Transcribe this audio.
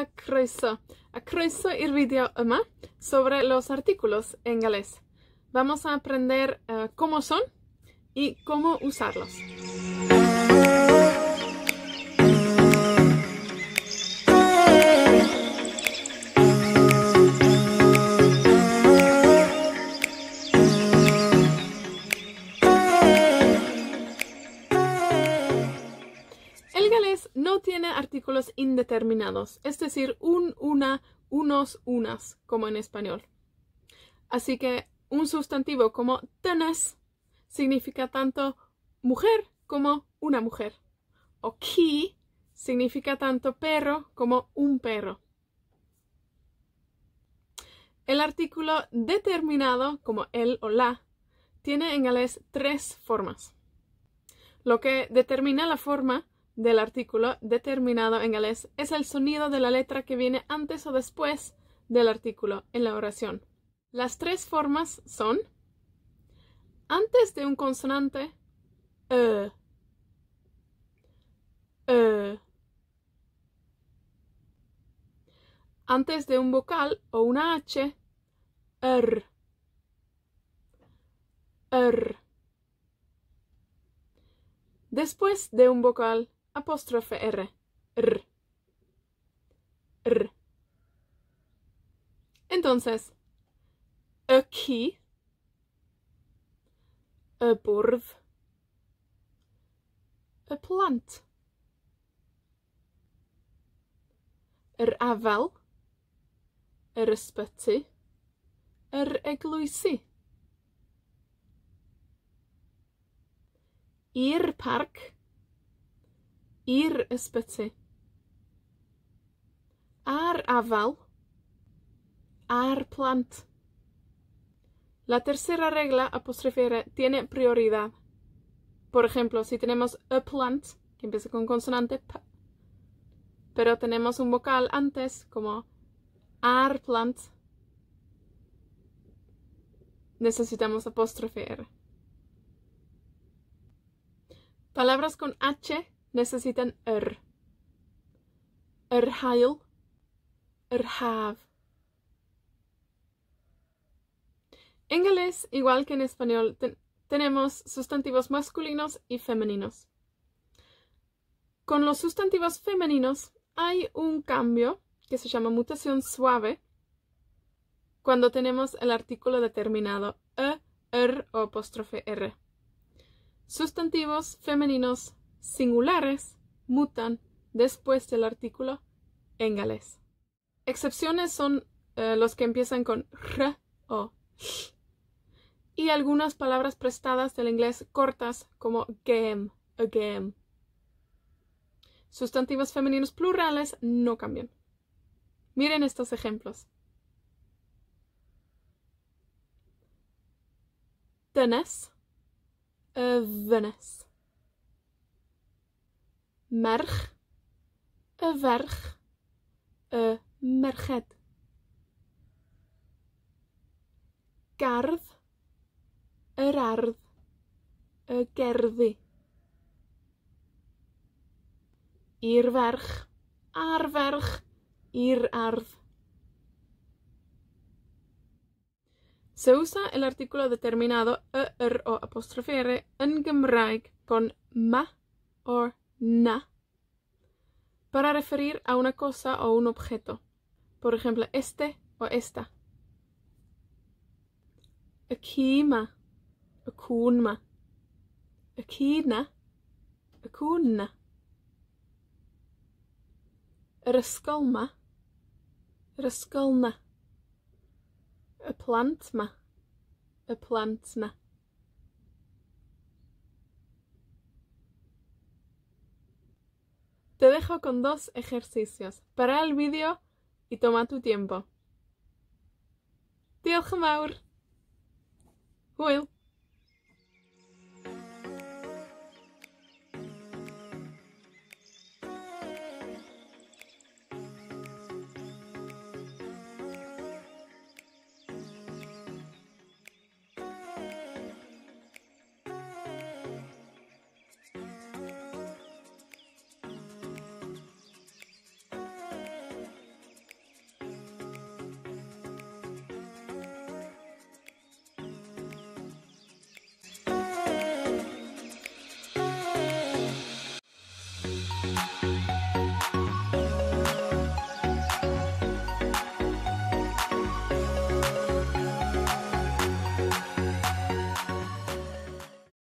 a croeso. A vídeo ¿eh? sobre los artículos en galés. Vamos a aprender eh, cómo son y cómo usarlos. indeterminados, es decir, un, una, unos, unas, como en español. Así que un sustantivo como tenes significa tanto mujer como una mujer. O qui significa tanto perro como un perro. El artículo determinado, como el o la, tiene en galés tres formas. Lo que determina la forma del artículo determinado en el es el sonido de la letra que viene antes o después del artículo en la oración. Las tres formas son antes de un consonante e, e antes de un vocal o una h r er, r er. después de un vocal apostrofe r. R. R. Entonces, y ci, y bwrdd, y plant, yr afal, yr ysbyty, yr eglwysi. I'r parc, ir especie. Ar aval ar plant. La tercera regla R, tiene prioridad. Por ejemplo, si tenemos a plant, que empieza con consonante p, pero tenemos un vocal antes, como ar plant, necesitamos apóstrofe R. Palabras con H necesitan er. En galés, igual que en español, tenemos sustantivos masculinos y femeninos. Con los sustantivos femeninos hay un cambio que se llama mutación suave cuando tenemos el artículo determinado e, er o apóstrofe r. Sustantivos femeninos singulares mutan después del artículo en galés. Excepciones son eh, los que empiezan con r o sh, y algunas palabras prestadas del inglés cortas como game, a game. Sustantivos femeninos plurales no cambian. Miren estos ejemplos. Tenés, eh, merch, y ferch, y merched. Gardd, yr ardd, y gerddi. I'r ferch, a'r ferch, i'r ardd. Se usa el artículo determinado y, er o apóstrofe yn Gymraeg con ma or na. Para referir a una cosa o un objeto. Por ejemplo, este o esta. Y ci 'ma, y cŵn 'ma, y ci 'na, y cŵn 'na. Yr ysgol 'ma, yr ysgol 'na. Y plant 'ma, y plant 'na. Te dejo con dos ejercicios. Para el vídeo y toma tu tiempo. Maur.